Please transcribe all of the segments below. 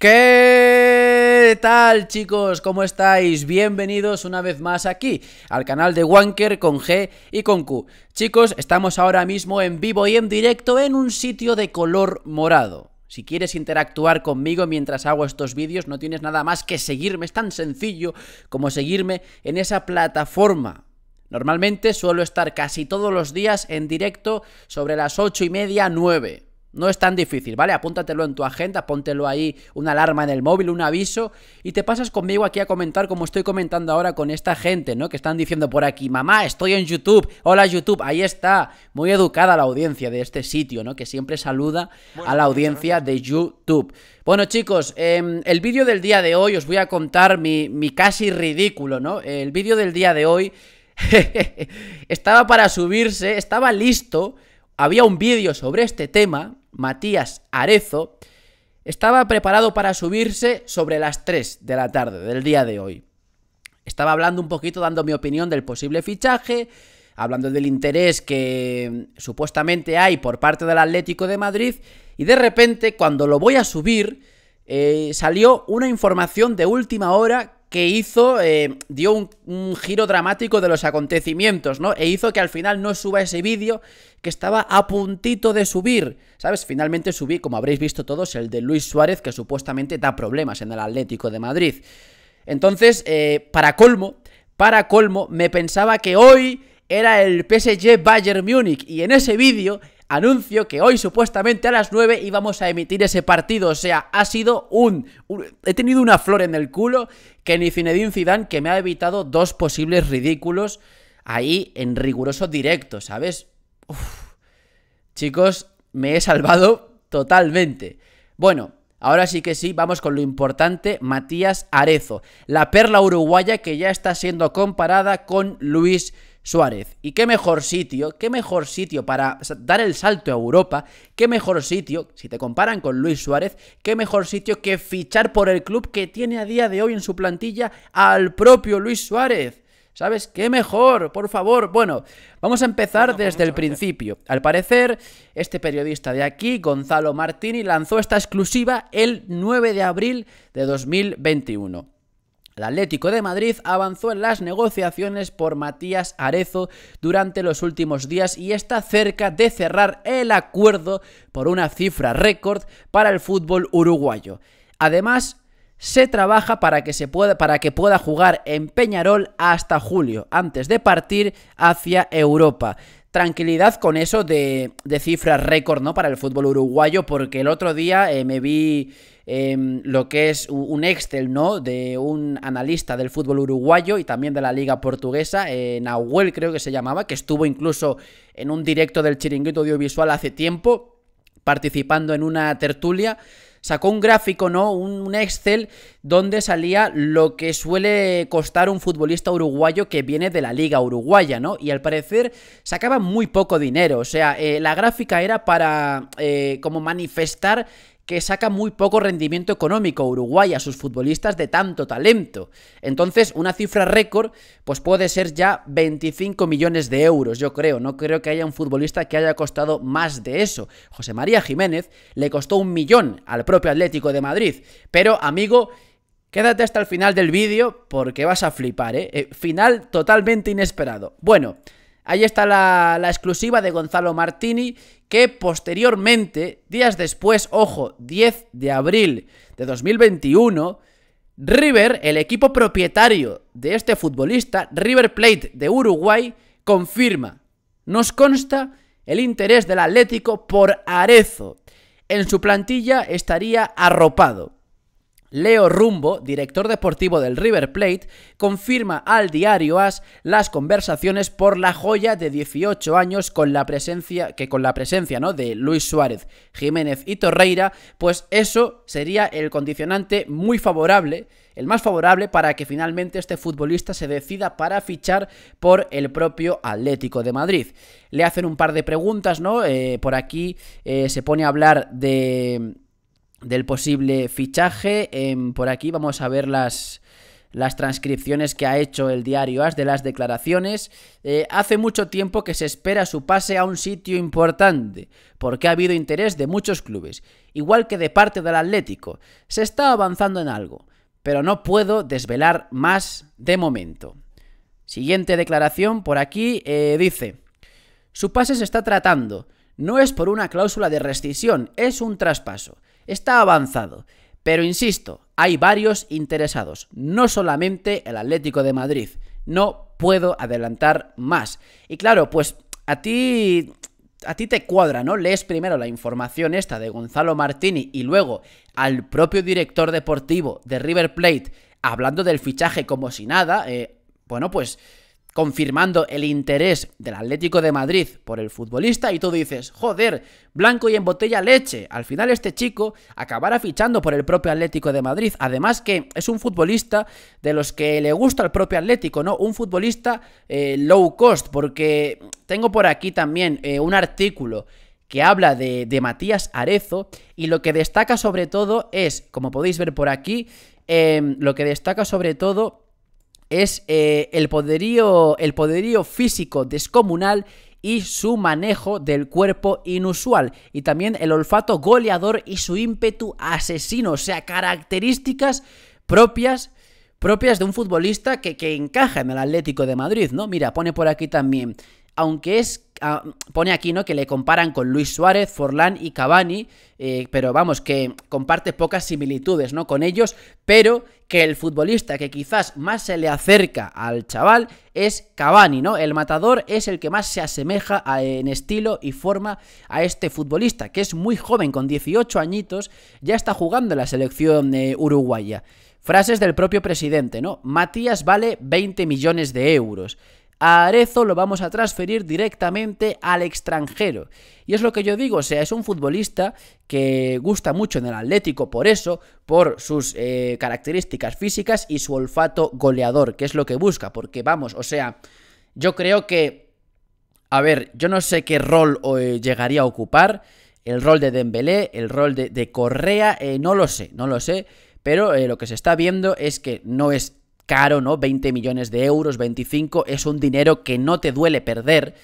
¿Qué tal chicos? ¿Cómo estáis? Bienvenidos una vez más aquí al canal de Wanker con G y con Q. Chicos, estamos ahora mismo en vivo y en directo en un sitio de color morado. Si quieres interactuar conmigo mientras hago estos vídeos, no tienes nada más que seguirme, es tan sencillo como seguirme en esa plataforma. Normalmente suelo estar casi todos los días en directo sobre las 8 y media, 9. No es tan difícil, ¿vale? Apúntatelo en tu agenda, póntelo ahí, una alarma en el móvil, un aviso, y te pasas conmigo aquí a comentar como estoy comentando ahora con esta gente, ¿no? Que están diciendo por aquí, mamá, estoy en YouTube, hola YouTube, ahí está. Muy educada la audiencia de este sitio, ¿no? Que siempre saluda a la audiencia de YouTube. Bueno chicos, em, el vídeo del día de hoy os voy a contar mi, mi casi ridículo, ¿no? El vídeo del día de hoy estaba para subirse, estaba listo había un vídeo sobre este tema, Matías Arezo, estaba preparado para subirse sobre las 3 de la tarde del día de hoy. Estaba hablando un poquito, dando mi opinión del posible fichaje, hablando del interés que mm, supuestamente hay por parte del Atlético de Madrid, y de repente, cuando lo voy a subir, eh, salió una información de última hora que hizo, eh, dio un, giro dramático de los acontecimientos, ¿no? E hizo que al final no suba ese vídeo que estaba a puntito de subir, ¿sabes? Finalmente subí, como habréis visto todos, el de Luis Suárez, que supuestamente da problemas en el Atlético de Madrid. Entonces, eh, para colmo, para colmo, me pensaba que hoy era el PSG Bayern Múnich, y en ese vídeo anuncio que hoy supuestamente a las 9 íbamos a emitir ese partido. O sea, ha sido un, He tenido una flor en el culo que ni Zinedine Zidane que me ha evitado dos posibles ridículos ahí en riguroso directo, ¿sabes? Chicos, me he salvado totalmente. Bueno, Ahora sí que sí, vamos con lo importante, Matías Arezo, la perla uruguaya que ya está siendo comparada con Luis Suárez. Y qué mejor sitio, qué mejor sitio para dar el salto a Europa, qué mejor sitio, si te comparan con Luis Suárez, qué mejor sitio que fichar por el club que tiene a día de hoy en su plantilla al propio Luis Suárez. ¿Sabes? ¡Qué mejor! Por favor. Bueno, vamos a empezar pues desde el principio. Al parecer, este periodista de aquí, Gonzalo Martini, lanzó esta exclusiva el 9 de abril de 2021. El Atlético de Madrid avanzó en las negociaciones por Matías Arezo durante los últimos días y está cerca de cerrar el acuerdo por una cifra récord para el fútbol uruguayo. Además, se trabaja para que, se pueda, para que pueda jugar en Peñarol hasta julio, antes de partir hacia Europa tranquilidad con eso de, de cifras récord, ¿no? Para el fútbol uruguayo, porque el otro día eh, me vi Em, lo que es un Excel, ¿no? De un analista del fútbol uruguayo y también de la liga portuguesa, eh, Nahuel creo que se llamaba, que estuvo incluso en un directo del chiringuito audiovisual hace tiempo, participando en una tertulia sacó un gráfico, ¿no? Un, Excel donde salía lo que suele costar un futbolista uruguayo que viene de la liga uruguaya, ¿no? Y al parecer sacaba muy poco dinero, o sea, eh, la gráfica era para eh, como manifestar que saca muy poco rendimiento económico Uruguay a sus futbolistas de tanto talento. Entonces, una cifra récord, pues puede ser ya 25 millones de euros, yo creo. No creo que haya un futbolista que haya costado más de eso. José María Jiménez le costó un millón al propio Atlético de Madrid. Pero, amigo, Quédate hasta el final del vídeo porque vas a flipar, ¿eh? eh final totalmente inesperado. Bueno, ahí está la exclusiva de Gonzalo Martini que posteriormente, días después, ojo, 10 de abril de 2021, River, el equipo propietario de este futbolista, River Plate de Uruguay, confirma, nos consta el interés del Atlético por Arezo. En su plantilla estaría arropado. Leo Rumbo, director deportivo del River Plate, confirma al diario AS las conversaciones por la joya de 18 años con la presencia que con la presencia, ¿no? de Luis Suárez, Jiménez y Torreira, pues eso sería el condicionante muy favorable el más favorable para que finalmente este futbolista se decida para fichar por el propio Atlético de Madrid. Le hacen un par de preguntas, ¿no? Eh, por aquí eh, se pone a hablar de del posible fichaje. Em, por aquí vamos a ver las, transcripciones que ha hecho el diario As de las declaraciones. Eh, hace mucho tiempo que se espera su pase a un sitio importante, porque ha habido interés de muchos clubes, igual que de parte del Atlético. Se está avanzando en algo, pero no puedo desvelar más de momento. Siguiente declaración por aquí eh, dice, su pase se está tratando, no es por una cláusula de rescisión, es un traspaso está avanzado. Pero insisto, hay varios interesados, no solamente el Atlético de Madrid. No puedo adelantar más. Y claro, pues a ti a ti te cuadra, ¿no? Lees primero la información esta de Gonzalo Martini y luego al propio director deportivo de River Plate hablando del fichaje como si nada. Eh, bueno, pues confirmando el interés del Atlético de Madrid por el futbolista y tú dices, joder, blanco y en botella leche, al final este chico acabará fichando por el propio Atlético de Madrid, además que es un futbolista de los que le gusta al propio Atlético, ¿no? Un futbolista eh, low cost, porque tengo por aquí también eh, un artículo que habla de, Matías Arezo y lo que destaca sobre todo es, como podéis ver por aquí, eh, lo que destaca sobre todo es eh, el, poderío, el poderío físico descomunal y su manejo del cuerpo inusual y también el olfato goleador y su ímpetu asesino, o sea, características propias propias de un futbolista que, que encaja en el Atlético de Madrid, ¿no? Mira, pone por aquí también aunque es ah, pone aquí, ¿no? Que le comparan con Luis Suárez, Forlán y Cavani, eh, pero vamos, que comparte pocas similitudes, ¿no? Con ellos, pero que el futbolista que quizás más se le acerca al chaval es Cavani, ¿no? El matador es el que más se asemeja en estilo y forma a este futbolista, que es muy joven, con 18 añitos, ya está jugando en la selección eh, uruguaya. Frases del propio presidente, ¿no? Matías vale 20 millones de euros a Arezo lo vamos a transferir directamente al extranjero. Y es lo que yo digo, o sea, es un futbolista que gusta mucho en el Atlético por eso, por sus eh, características físicas y su olfato goleador, que es lo que busca, porque vamos, o sea, yo creo que... A ver, yo no sé qué rol eh, llegaría a ocupar, el rol de Dembélé, el rol de, Correa, eh, no lo sé, no lo sé, pero lo que se está viendo es que no es caro, ¿no? 20 millones de euros, 25, es un dinero que no te duele perder.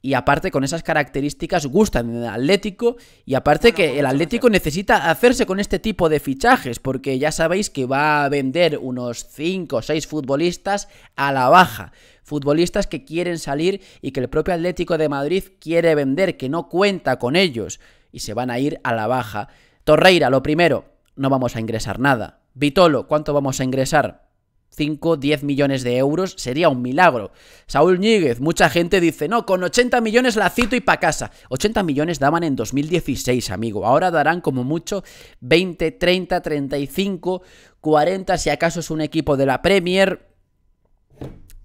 Y aparte con esas características gustan el Atlético y aparte que pues el Atlético necesita hacerse con este tipo de fichajes porque ya sabéis que va a vender unos 5 o 6 futbolistas a la baja futbolistas que quieren salir y que el propio Atlético de Madrid quiere vender, que no cuenta con ellos y se van a ir a la baja. Torreira, lo primero, no vamos a ingresar nada. Vitolo, ¿cuánto vamos a ingresar? 5, 10 millones de euros, sería un milagro. Saúl Ñíguez, mucha gente dice, no, con 80 millones la cito y pa' casa. 80 millones daban en 2016, amigo. Ahora darán como mucho 20, 30, 35, 40, si acaso es un equipo de la Premier.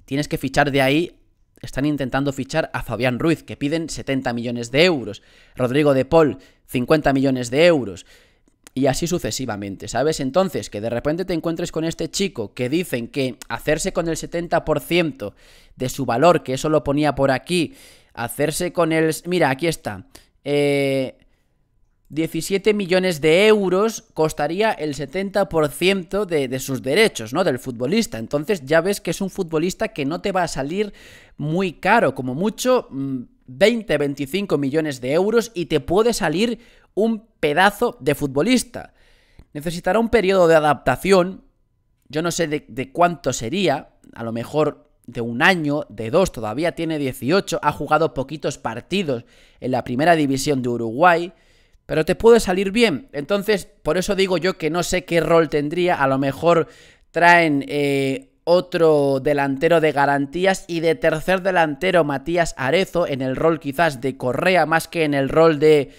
Tienes que fichar de ahí. Están intentando fichar a Fabián Ruiz, que piden 70 millones de euros. Rodrigo de Paul, 50 millones de euros y así sucesivamente, ¿sabes? Entonces, que de repente te encuentres con este chico que dicen que hacerse con el 70% de su valor, que eso lo ponía por aquí, hacerse con el... Mira, aquí está. 17 eh, millones de euros costaría el 70% de, de, sus derechos, ¿no? Del futbolista. Entonces ya ves que es un futbolista que no te va a salir muy caro, como mucho 20, mm, 25 millones de euros y te puede salir un pedazo de futbolista. Necesitará un periodo de adaptación, yo no sé de, cuánto sería, a lo mejor de un año, de dos, todavía tiene 18, ha jugado poquitos partidos en la primera división de Uruguay, pero te puede salir bien. Entonces, por eso digo yo que no sé qué rol tendría, a lo mejor traen eh, otro delantero de garantías y de tercer delantero Matías Arezo en el rol quizás de Correa más que en el rol de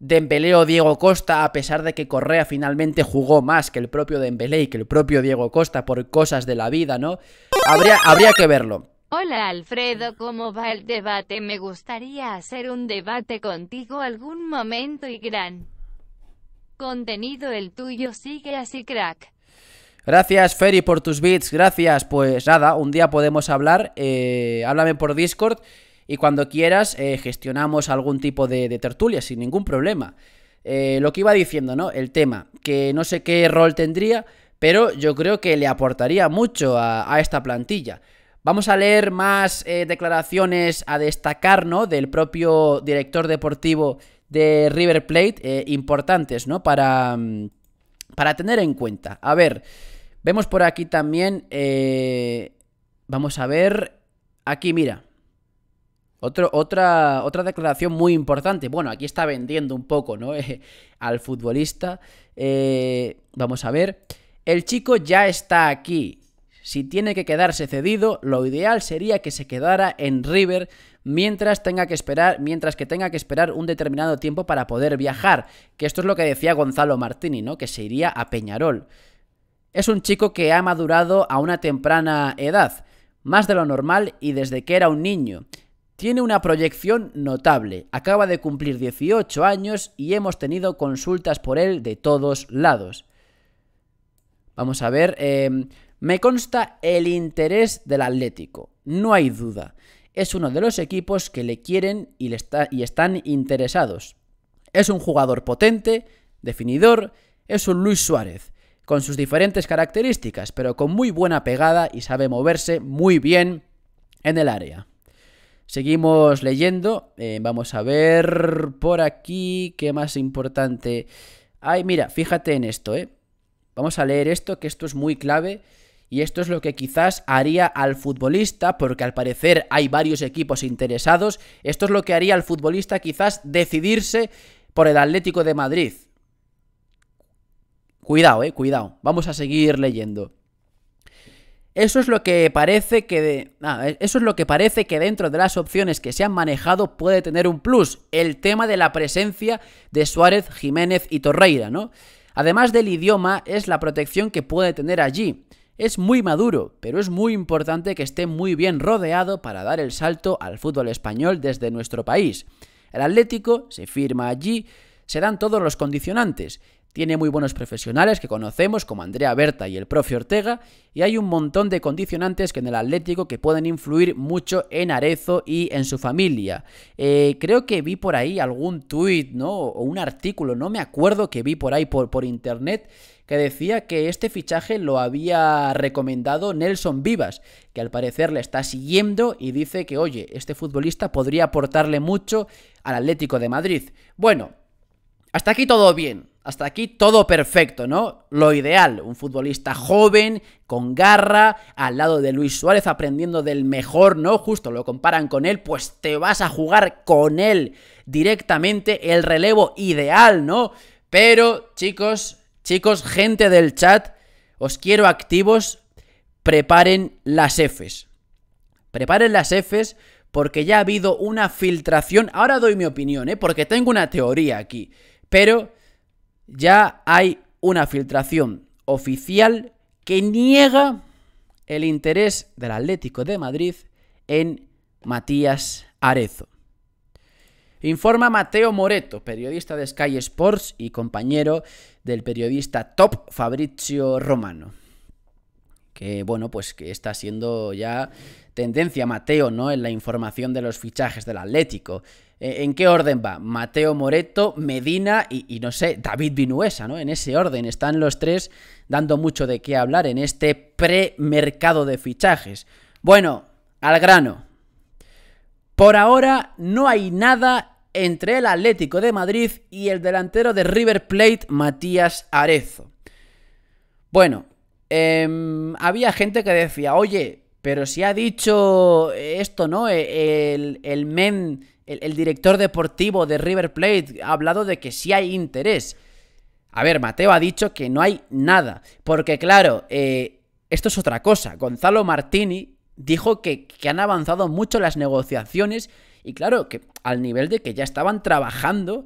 Dembélé o Diego Costa, a pesar de que Correa finalmente jugó más que el propio Dembele y que el propio Diego Costa por cosas de la vida, ¿no? Habría, habría que verlo. Hola Alfredo, ¿cómo va el debate? Me gustaría hacer un debate contigo algún momento y gran contenido el tuyo sigue así crack. Gracias, Ferry, por tus beats. Gracias. Pues nada, un día podemos hablar. Eh, háblame por Discord. Y cuando quieras, eh, gestionamos algún tipo de, tertulia sin ningún problema. Eh, lo que iba diciendo, ¿no? El tema, que no sé qué rol tendría, pero yo creo que le aportaría mucho a, esta plantilla. Vamos a leer más eh, declaraciones a destacar, ¿no? Del propio director deportivo de River Plate, importantes, ¿no? Para, mm, para tener en cuenta. A ver, vemos por aquí también, vamos a ver, aquí mira, otra, otra declaración muy importante. Bueno, aquí está vendiendo un poco, ¿no? Eh, al futbolista. Eh, vamos a ver. El chico ya está aquí. Si tiene que quedarse cedido, lo ideal sería que se quedara en River mientras tenga que esperar, mientras que tenga que esperar un determinado tiempo para poder viajar, que esto es lo que decía Gonzalo Martini, ¿no? Que se iría a Peñarol. Es un chico que ha madurado a una temprana edad, más de lo normal y desde que era un niño. Tiene una proyección notable, acaba de cumplir 18 años y hemos tenido consultas por él de todos lados. Vamos a ver, em, me consta el interés del Atlético, no hay duda. Es uno de los equipos que le quieren y están interesados. Es un jugador potente, definidor, es un Luis Suárez, con sus diferentes características, pero con muy buena pegada y sabe moverse muy bien en el área. Seguimos leyendo. Eh, vamos a ver por aquí qué más importante. Ay, mira, fíjate en esto, ¿eh? Vamos a leer esto, que esto es muy clave. Y esto es lo que quizás haría al futbolista, porque al parecer hay varios equipos interesados. Esto es lo que haría al futbolista quizás decidirse por el Atlético de Madrid. Cuidado, eh, cuidado. Vamos a seguir leyendo. Eso es lo que parece que ah, eso es lo que parece que dentro de las opciones que se han manejado puede tener un plus, el tema de la presencia de Suárez, Jiménez y Torreira, ¿no? Además del idioma, es la protección que puede tener allí. Es muy maduro, pero es muy importante que esté muy bien rodeado para dar el salto al fútbol español desde nuestro país. El Atlético se firma allí, se dan todos los condicionantes, tiene muy buenos profesionales que conocemos como Andrea Berta y el profe Ortega y hay un montón de condicionantes que en el Atlético que pueden influir mucho en Arezo y en su familia. Eh, creo que vi por ahí algún tuit ¿no? o un artículo, no me acuerdo que vi por ahí por, por internet que decía que este fichaje lo había recomendado Nelson Vivas, que al parecer le está siguiendo y dice que, oye, este futbolista podría aportarle mucho al Atlético de Madrid. Bueno, hasta aquí todo bien. Hasta aquí todo perfecto, ¿no? Lo ideal, un futbolista joven, con garra, al lado de Luis Suárez aprendiendo del mejor, ¿no? Justo lo comparan con él, pues te vas a jugar con él directamente el relevo ideal, ¿no? Pero, chicos, chicos, gente del chat, os quiero activos, preparen las Fs. Preparen las Fs porque ya ha habido una filtración. Ahora doy mi opinión, ¿eh? Porque tengo una teoría aquí. Pero ya hay una filtración oficial que niega el interés del Atlético de Madrid en Matías Arezo. Informa Mateo Moreto, periodista de Sky Sports y compañero del periodista top Fabrizio Romano. Que bueno, pues que está siendo ya tendencia Mateo, ¿no? En la información de los fichajes del Atlético. Eh, ¿En qué orden va? Mateo Moreto, Medina y, no sé, David Vinuesa, ¿no? En ese orden están los tres dando mucho de qué hablar en este premercado de fichajes. Bueno, al grano. Por ahora no hay nada entre el Atlético de Madrid y el delantero de River Plate, Matías Arezo. Bueno, em, había gente que decía, oye, pero si ha dicho esto, ¿no? E, el, el men, el, director deportivo de River Plate, ha hablado de que sí hay interés. A ver, Mateo ha dicho que no hay nada. Porque claro, eh, esto es otra cosa. Gonzalo Martini dijo que, han avanzado mucho las negociaciones y claro, que al nivel de que ya estaban trabajando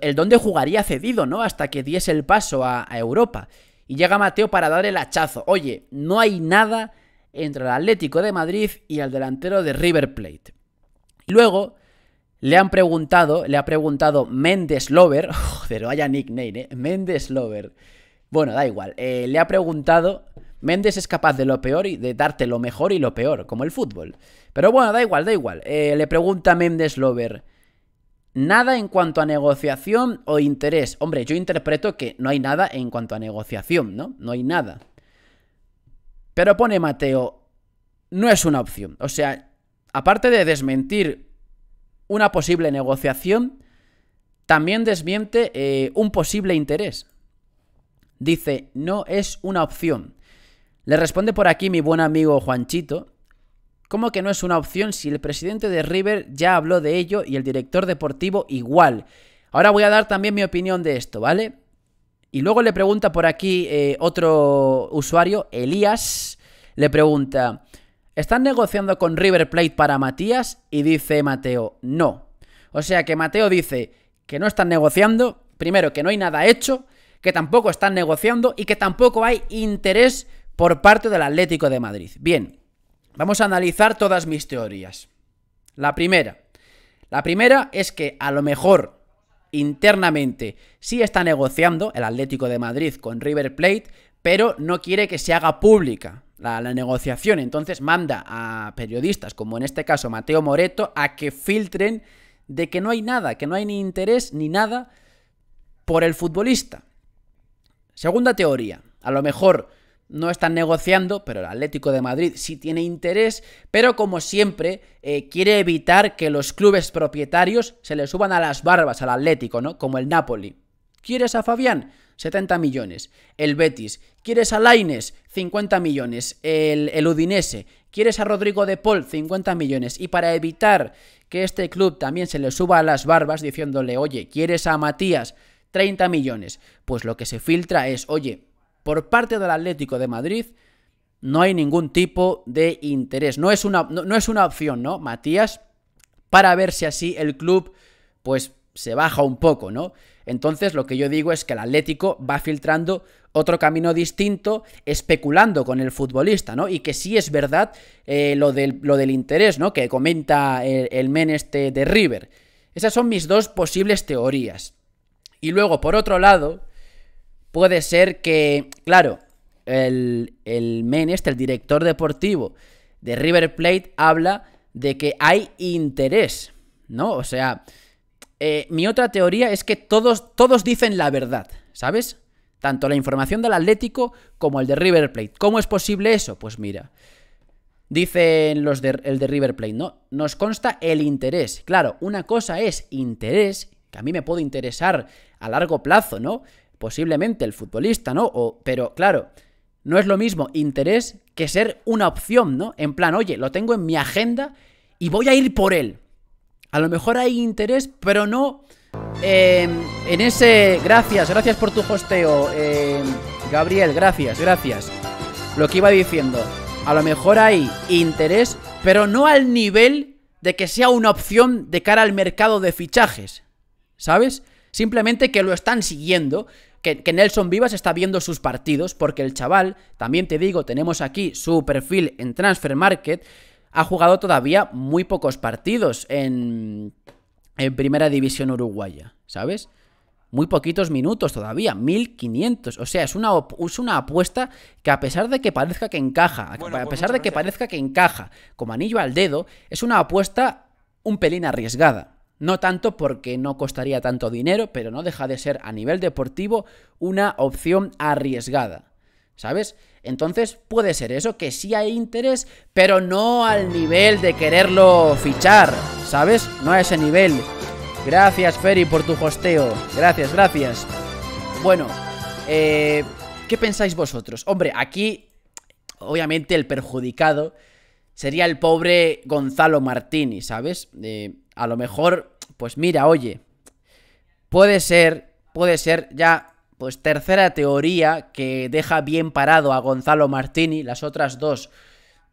el dónde jugaría cedido, ¿no? Hasta que diese el paso a, a Europa. Y llega Mateo para dar el hachazo. Oye, no hay nada entre el Atlético de Madrid y el delantero de River Plate. Luego le han preguntado, le ha preguntado Méndez Lover, joder, vaya nickname, ¿eh? Méndez Lover. Bueno, da igual, eh, le ha preguntado, Mendes es capaz de lo peor y de darte lo mejor y lo peor, como el fútbol. Pero bueno, da igual, da igual. Eh, le pregunta Méndez Lover, nada en cuanto a negociación o interés. Hombre, yo interpreto que no hay nada en cuanto a negociación, ¿no? No hay nada. Pero pone Mateo, no es una opción. O sea, aparte de desmentir una posible negociación, también desmiente eh, un posible interés. Dice, no es una opción. Le responde por aquí mi buen amigo Juanchito, ¿Cómo que no es una opción si el presidente de River ya habló de ello y el director deportivo igual? Ahora voy a dar también mi opinión de esto, ¿vale? Y luego le pregunta por aquí eh, otro usuario, Elías, le pregunta, ¿están negociando con River Plate para Matías? Y dice Mateo, no. O sea que Mateo dice que no están negociando, primero que no hay nada hecho, que tampoco están negociando y que tampoco hay interés por parte del Atlético de Madrid. Bien, vamos a analizar todas mis teorías. La primera. La primera es que a lo mejor internamente. Sí está negociando el Atlético de Madrid con River Plate, pero no quiere que se haga pública. La, negociación. Entonces manda a periodistas, como en este caso Mateo Moreto, a que filtren de que no hay nada, que no hay ni interés ni nada por el futbolista. Segunda teoría. A lo mejor no están negociando, pero el Atlético de Madrid sí tiene interés, pero como siempre eh, quiere evitar que los clubes propietarios se le suban a las barbas al Atlético, ¿no? Como el Napoli. ¿Quieres a Fabián? 70 millones. El Betis. ¿Quieres a Laines? 50 millones. El, el Udinese. ¿Quieres a Rodrigo de Paul? 50 millones. Y para evitar que este club también se le suba a las barbas diciéndole, oye, ¿quieres a Matías? 30 millones. Pues lo que se filtra es, oye, por parte del Atlético de Madrid no hay ningún tipo de interés. No es una, no, es una opción, ¿no, Matías? Para ver si así el club, pues, se baja un poco, ¿no? Entonces lo que yo digo es que el Atlético va filtrando otro camino distinto, especulando con el futbolista, ¿no? Y que sí es verdad eh, lo, del, lo, del, interés, ¿no? Que comenta el, el, men este de River. Esas son mis dos posibles teorías. Y luego, por otro lado, puede ser que, claro, el, el este, el director deportivo de River Plate, habla de que hay interés, ¿no? O sea, eh, mi otra teoría es que todos, todos dicen la verdad, ¿sabes? Tanto la información del Atlético como el de River Plate. ¿Cómo es posible eso? Pues mira, dicen los de, el de River Plate, ¿no? Nos consta el interés. Claro, una cosa es interés, que a mí me puede interesar a largo plazo, ¿no? posiblemente el futbolista, ¿no? O, pero claro, no es lo mismo interés que ser una opción, ¿no? En plan, oye, lo tengo en mi agenda y voy a ir por él. A lo mejor hay interés, pero no em, en ese... Gracias, gracias por tu hosteo, em, Gabriel, gracias, gracias. Lo que iba diciendo, a lo mejor hay interés, pero no al nivel de que sea una opción de cara al mercado de fichajes, ¿sabes? Simplemente que lo están siguiendo, que, Nelson Vivas está viendo sus partidos, porque el chaval, también te digo, tenemos aquí su perfil en Transfer Market, ha jugado todavía muy pocos partidos en, en Primera División Uruguaya, ¿sabes? muy poquitos minutos todavía, 1500. O sea, es una, una apuesta que a pesar de que parezca que encaja, a pues pesar de que ¿eh? parezca que encaja como anillo al dedo, es una apuesta un pelín arriesgada. No tanto porque no costaría tanto dinero, pero no deja de ser a nivel deportivo una opción arriesgada. ¿Sabes? Entonces puede ser eso, que sí hay interés, pero no al nivel de quererlo fichar, ¿sabes? No a ese nivel. Gracias, Ferry, por tu hosteo. Gracias, gracias. Bueno, eh, ¿qué pensáis vosotros? Hombre, aquí, obviamente, el perjudicado sería el pobre Gonzalo Martini, ¿sabes? Eh, a lo mejor, pues mira, oye, puede ser, puede ser ya, pues tercera teoría que deja bien parado a Gonzalo Martini, las otras dos,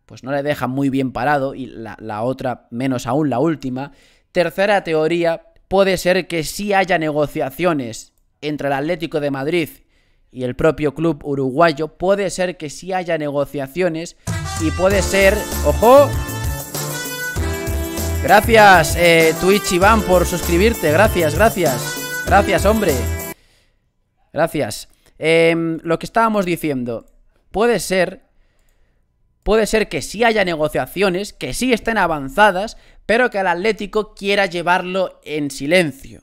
pues no le dejan muy bien parado y la, otra menos aún la última. Tercera teoría, puede ser que sí haya negociaciones entre el Atlético de Madrid y el propio club uruguayo, puede ser que sí haya negociaciones y puede ser, ojo, Gracias, eh, Twitch Iván, por suscribirte. Gracias, gracias. Gracias, hombre. Gracias. Em, lo que estábamos diciendo. Puede ser. Puede ser que sí haya negociaciones, que sí estén avanzadas, pero que el Atlético quiera llevarlo en silencio.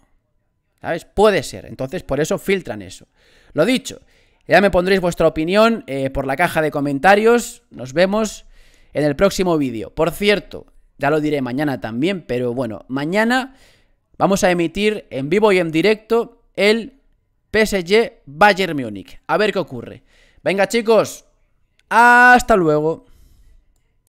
¿Sabes? Puede ser. Entonces, por eso filtran eso. Lo dicho, ya me pondréis vuestra opinión eh, por la caja de comentarios. Nos vemos en el próximo vídeo. Por cierto, ya lo diré mañana también, pero bueno, mañana vamos a emitir en vivo y en directo el PSG Bayern Munich. A ver qué ocurre. Venga chicos, hasta luego.